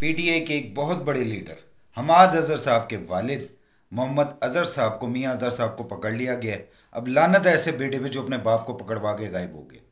PTA के एक बहुत बड़े लीडर हमाद अजहर साहब के वालिद मोहम्मद अजहर साहब को मियाँ अजहर साहब को पकड़ लिया गया अब लानत ऐसे बेटे पे जो अपने बाप को पकड़वा के गायब हो गए